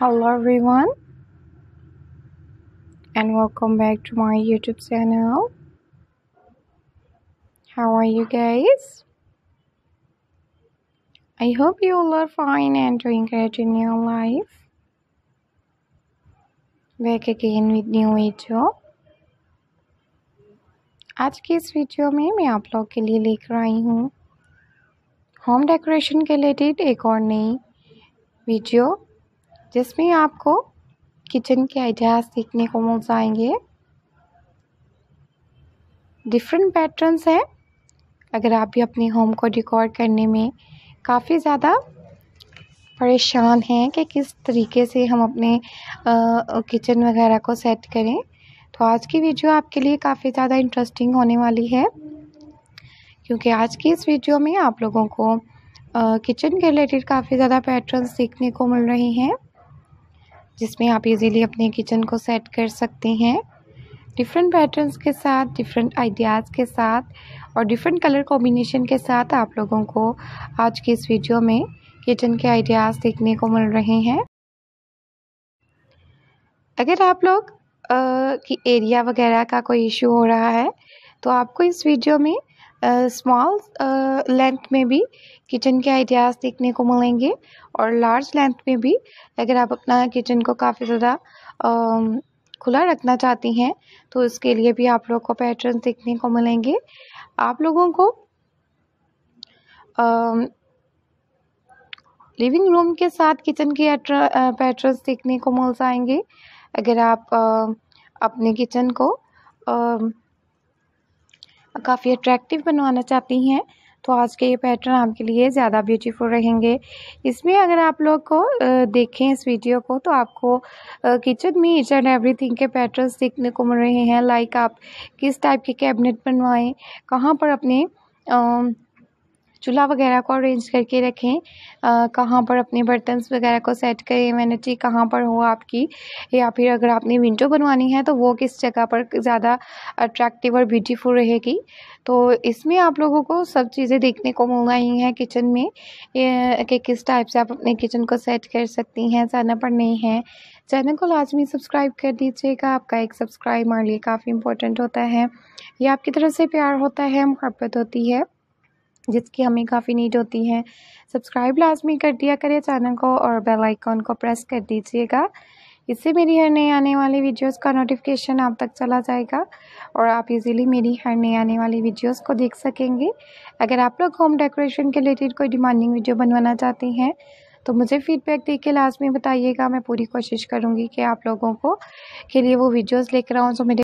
hello everyone and welcome back to my youtube channel how are you guys i hope you all are fine and doing great in your life back again with new video आज की इस video में मैं आप लोग के लिए लेकर आई हूँ होम डेकोरेशन के रिलेटेड एक और नई वीडियो जिसमें आपको किचन के आइडियाज़ देखने को मिल जाएंगे डिफरेंट पैटर्न्स हैं अगर आप भी अपने होम को डिकोर करने में काफ़ी ज़्यादा परेशान हैं कि किस तरीके से हम अपने किचन वगैरह को सेट करें तो आज की वीडियो आपके लिए काफ़ी ज़्यादा इंटरेस्टिंग होने वाली है क्योंकि आज की इस वीडियो में आप लोगों को किचन के रिलेटेड काफ़ी ज़्यादा पैटर्न देखने को मिल रहे हैं जिसमें आप इजीली अपने किचन को सेट कर सकते हैं डिफरेंट पैटर्न्स के साथ डिफरेंट आइडियाज़ के साथ और डिफरेंट कलर कॉम्बिनेशन के साथ आप लोगों को आज के इस वीडियो में किचन के आइडियाज़ देखने को मिल रहे हैं अगर आप लोग की एरिया वगैरह का कोई इशू हो रहा है तो आपको इस वीडियो में स्मॉल लेंथ में भी किचन के आइडियाज़ देखने को मिलेंगे और लार्ज लेंथ में भी अगर आप अपना किचन को काफ़ी ज़्यादा खुला रखना चाहती हैं तो इसके लिए भी आप लोग को पैटर्न देखने को मिलेंगे आप लोगों को लिविंग रूम के साथ किचन के पैटर्न देखने को मिल जाएंगे अगर आप आ, अपने किचन को आ, काफ़ी अट्रैक्टिव बनवाना चाहती हैं तो आज के ये पैटर्न आपके लिए ज़्यादा ब्यूटीफुल रहेंगे इसमें अगर आप लोग को देखें इस वीडियो को तो आपको किचन में ईच एंड एवरी के पैटर्न्स देखने को मिल रहे हैं लाइक आप किस टाइप के कैबिनेट बनवाएं कहाँ पर अपने आ, चूल्हा वगैरह को अरेंज करके रखें कहाँ पर अपने बर्तन वगैरह को सेट करें एमेनिटी कहाँ पर हो आपकी या फिर अगर आपने विंडो बनवानी है तो वो किस जगह पर ज़्यादा अट्रैक्टिव और ब्यूटीफुल रहेगी तो इसमें आप लोगों को सब चीज़ें देखने को मिल ही हैं किचन में कि किस टाइप से आप अपने किचन को सेट कर सकती हैं जाना पर नहीं है चैनल को लाजमी सब्सक्राइब कर दीजिएगा आपका एक सब्सक्राइब मार लिए काफ़ी इंपॉर्टेंट होता है ये आपकी तरफ से प्यार होता है मुहब्बत होती है जिसकी हमें काफ़ी नीड होती है सब्सक्राइब लाजमी कर दिया करें चैनल को और बेल आइकॉन को प्रेस कर दीजिएगा इससे मेरी हर नए आने वाली वीडियोस का नोटिफिकेशन आप तक चला जाएगा और आप इजीली मेरी हर नई आने वाली वीडियोस को देख सकेंगे अगर आप लोग होम डेकोरेशन के रिलेटेड कोई डिमांडिंग वीडियो बनवाना चाहते हैं तो मुझे फीडबैक दे के लाजमी बताइएगा मैं पूरी कोशिश करूँगी कि आप लोगों को के लिए वो वीडियोज़ लेकर आऊँ जो मेरे